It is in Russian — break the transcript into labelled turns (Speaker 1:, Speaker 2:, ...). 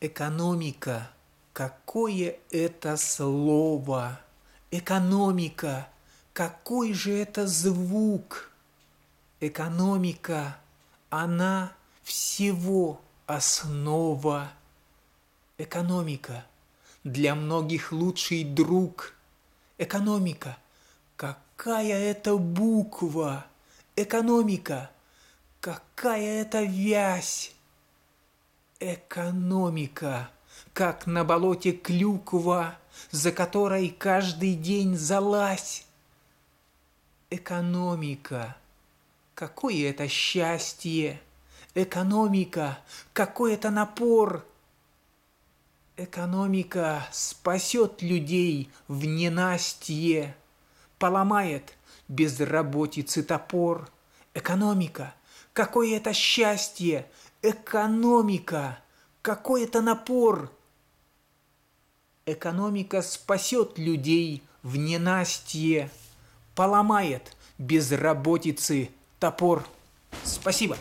Speaker 1: Экономика. Какое это слово? Экономика. Какой же это звук? Экономика. Она всего основа. Экономика. Для многих лучший друг. Экономика. Какая это буква? Экономика. Какая это вязь? Экономика, как на болоте клюква, за которой каждый день залазь. Экономика, какое это счастье! Экономика, какой это напор! Экономика спасет людей в ненастье, поломает безработицы топор. Экономика, какое это счастье! Экономика! Какой это напор! Экономика спасет людей в ненастье, поломает безработицы топор. Спасибо.